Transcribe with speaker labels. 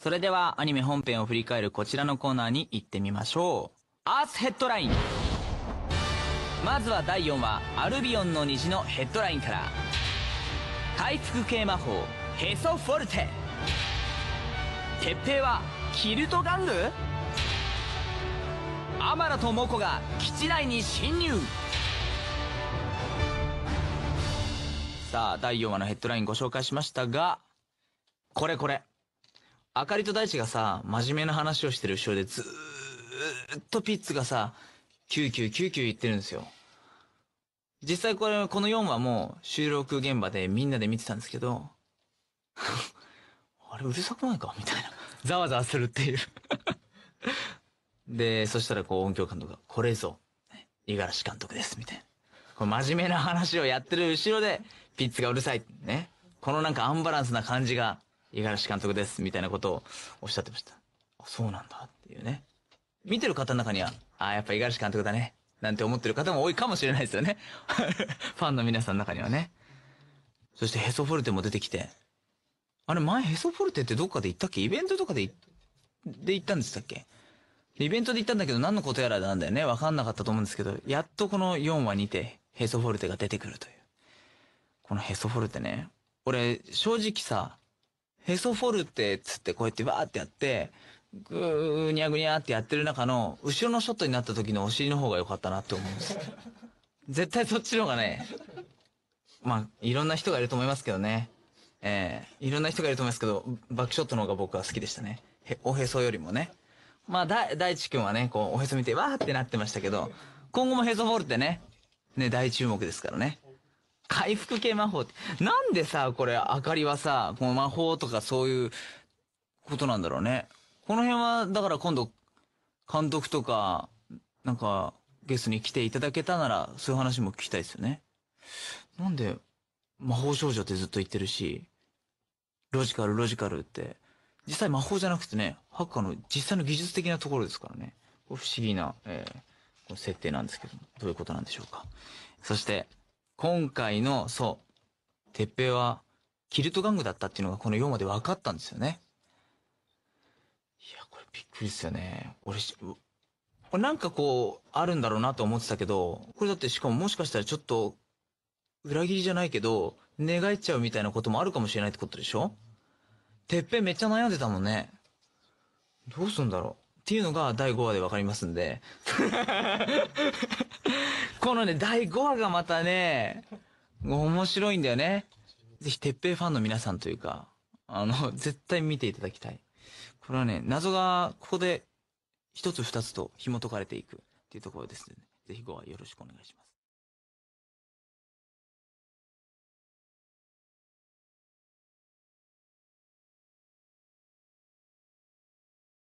Speaker 1: それではアニメ本編を振り返るこちらのコーナーに行ってみましょう。アースヘッドラインまずは第4話、アルビオンの虹のヘッドラインから。回復系魔法、ヘソフォルテ。鉄平は、キルトガンアマラとモコが基地内に侵入さあ、第4話のヘッドラインご紹介しましたが、これこれ。あかりと大地がさ、真面目な話をしてる後ろでずーっとピッツがさ、キューキューキューキュー言ってるんですよ。実際これ、この4話も収録現場でみんなで見てたんですけど、あれうるさくないかみたいな。ざわざわするっていうで、そしたらこう音響監督が、これぞ、五十嵐監督です、みたいな。これ真面目な話をやってる後ろで、ピッツがうるさい。ね。このなんかアンバランスな感じが、五十嵐監督です、みたいなことをおっしゃってました。あ、そうなんだっていうね。見てる方の中には、あ、やっぱ五十嵐監督だね、なんて思ってる方も多いかもしれないですよね。ファンの皆さんの中にはね。そしてヘソフォルテも出てきて。あれ、前ヘソフォルテってどっかで行ったっけイベントとかで、で行ったんでしたっけイベントで行ったんだけど何のことやらなんだよね。わかんなかったと思うんですけど、やっとこの4話にてヘソフォルテが出てくるという。このヘソフォルテね。俺、正直さ、へそフォルテつってこうやってわーってやって、ぐーにゃぐにゃってやってる中の、後ろのショットになった時のお尻の方が良かったなって思うんです。絶対そっちの方がね、まあ、いろんな人がいると思いますけどね。ええー、いろんな人がいると思いますけど、バックショットの方が僕は好きでしたね。へ、おへそよりもね。まあ、だ、大地君はね、こう、おへそ見て、わーってなってましたけど、今後もへそフォルテね、ね、大注目ですからね。回復系魔法って。なんでさ、これ、明かりはさ、この魔法とかそういうことなんだろうね。この辺は、だから今度、監督とか、なんか、ゲストに来ていただけたなら、そういう話も聞きたいですよね。なんで、魔法少女ってずっと言ってるし、ロジカル、ロジカルって、実際魔法じゃなくてね、ハッカーの実際の技術的なところですからね。不思議な、えー、設定なんですけどどういうことなんでしょうか。そして、今回の、そう、てっぺは、キルト玩具だったっていうのがこの4まで分かったんですよね。いや、これびっくりですよね。俺、これなんかこう、あるんだろうなと思ってたけど、これだってしかももしかしたらちょっと、裏切りじゃないけど、寝返っちゃうみたいなこともあるかもしれないってことでしょてっぺんめっちゃ悩んでたもんね。どうすんだろうっていうのが第5話で分かりますんで。このね、第5話がまたね、面白いんだよね。ぜひ、鉄平ファンの皆さんというか、あの、絶対見ていただきたい。これはね、謎が、ここで、一つ二つと紐解かれていくっていうところですね。ぜひご話よろしくお願いします。